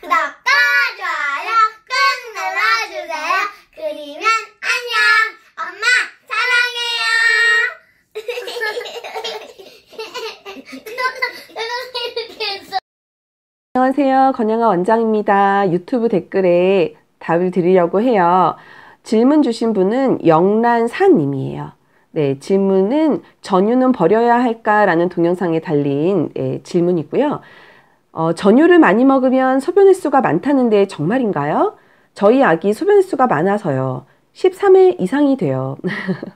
구독과 좋아요 꾹 눌러주세요. 그리면 안녕. 엄마 사랑해요. 안녕하세요. 건영아 원장입니다. 유튜브 댓글에 답을 드리려고 해요. 질문 주신 분은 영란사님이에요. 네, 질문은 전유는 버려야 할까라는 동영상에 달린 네, 질문이고요. 어, 전유를 많이 먹으면 소변 횟수가 많다는데 정말인가요? 저희 아기 소변 횟수가 많아서요. 13회 이상이 돼요.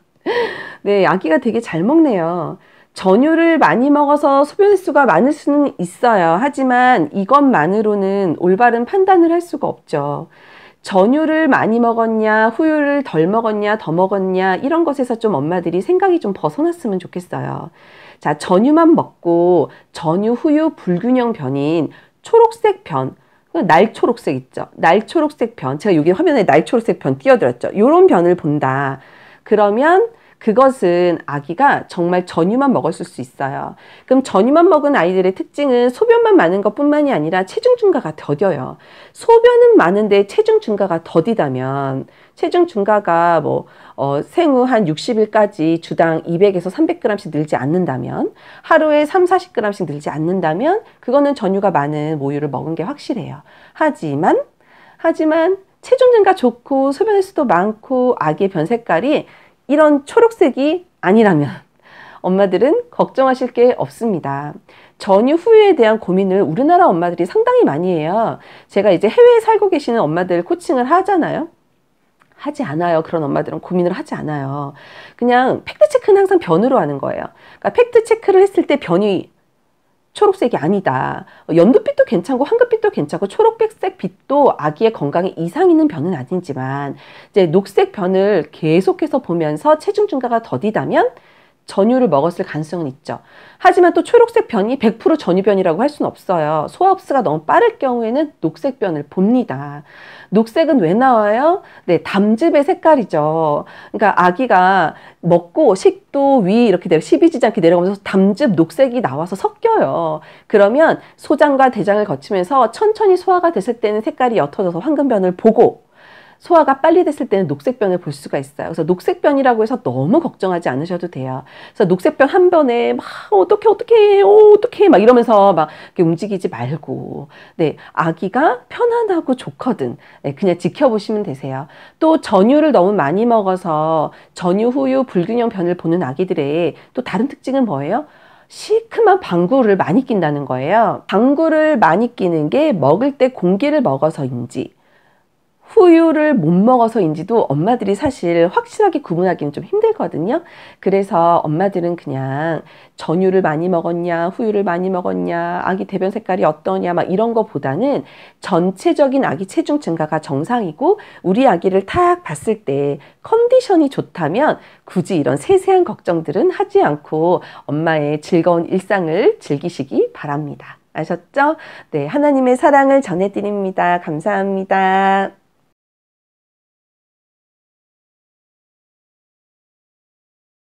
네, 아기가 되게 잘 먹네요. 전유를 많이 먹어서 소변 횟수가 많을 수는 있어요. 하지만 이것만으로는 올바른 판단을 할 수가 없죠. 전유를 많이 먹었냐, 후유를 덜 먹었냐, 더 먹었냐, 이런 것에서 좀 엄마들이 생각이 좀 벗어났으면 좋겠어요. 자, 전유만 먹고 전유, 후유 불균형 변인 초록색 변, 날초록색 있죠. 날초록색 변. 제가 여기 화면에 날초록색 변띄어들었죠 요런 변을 본다. 그러면 그것은 아기가 정말 전유만 먹었을 수 있어요. 그럼 전유만 먹은 아이들의 특징은 소변만 많은 것뿐만이 아니라 체중 증가가 더뎌요. 소변은 많은데 체중 증가가 더디다면 체중 증가가 뭐 어, 생후 한 60일까지 주당 200에서 300g씩 늘지 않는다면 하루에 3, 40g씩 늘지 않는다면 그거는 전유가 많은 모유를 먹은 게 확실해요. 하지만 하지만 체중 증가 좋고 소변 횟수도 많고 아기의 변 색깔이 이런 초록색이 아니라면 엄마들은 걱정하실 게 없습니다. 전유 후유에 대한 고민을 우리나라 엄마들이 상당히 많이 해요. 제가 이제 해외에 살고 계시는 엄마들 코칭을 하잖아요. 하지 않아요. 그런 엄마들은 고민을 하지 않아요. 그냥 팩트 체크는 항상 변으로 하는 거예요. 그러니까 팩트 체크를 했을 때 변이 초록색이 아니다. 연두빛도 괜찮고 황금빛도 괜찮고 초록백색 빛도 아기의 건강에 이상 있는 변은 아니지만 이제 녹색 변을 계속해서 보면서 체중 증가가 더디다면 전유를 먹었을 가능성은 있죠. 하지만 또 초록색 변이 100% 전유변이라고 할 수는 없어요. 소화 흡수가 너무 빠를 경우에는 녹색 변을 봅니다. 녹색은 왜 나와요? 네, 담즙의 색깔이죠. 그러니까 아기가 먹고 식도 위 이렇게 내려 십이지장 이렇게 내려가면서 담즙 녹색이 나와서 섞여요. 그러면 소장과 대장을 거치면서 천천히 소화가 됐을 때는 색깔이 옅어져서 황금변을 보고 소화가 빨리 됐을 때는 녹색병을 볼 수가 있어요. 그래서 녹색병이라고 해서 너무 걱정하지 않으셔도 돼요. 그래서 녹색병 한 번에 막 어떻게 어떻게 어떻게 막 이러면서 막 움직이지 말고 네 아기가 편안하고 좋거든 네, 그냥 지켜보시면 되세요. 또 전유를 너무 많이 먹어서 전유 후유 불균형 변을 보는 아기들의 또 다른 특징은 뭐예요? 시큼한 방구를 많이 낀다는 거예요. 방구를 많이 끼는 게 먹을 때 공기를 먹어서인지 후유를 못 먹어서인지도 엄마들이 사실 확실하게 구분하기는 좀 힘들거든요. 그래서 엄마들은 그냥 전유를 많이 먹었냐, 후유를 많이 먹었냐, 아기 대변 색깔이 어떠냐, 막 이런 거보다는 전체적인 아기 체중 증가가 정상이고 우리 아기를 탁 봤을 때 컨디션이 좋다면 굳이 이런 세세한 걱정들은 하지 않고 엄마의 즐거운 일상을 즐기시기 바랍니다. 아셨죠? 네, 하나님의 사랑을 전해드립니다. 감사합니다.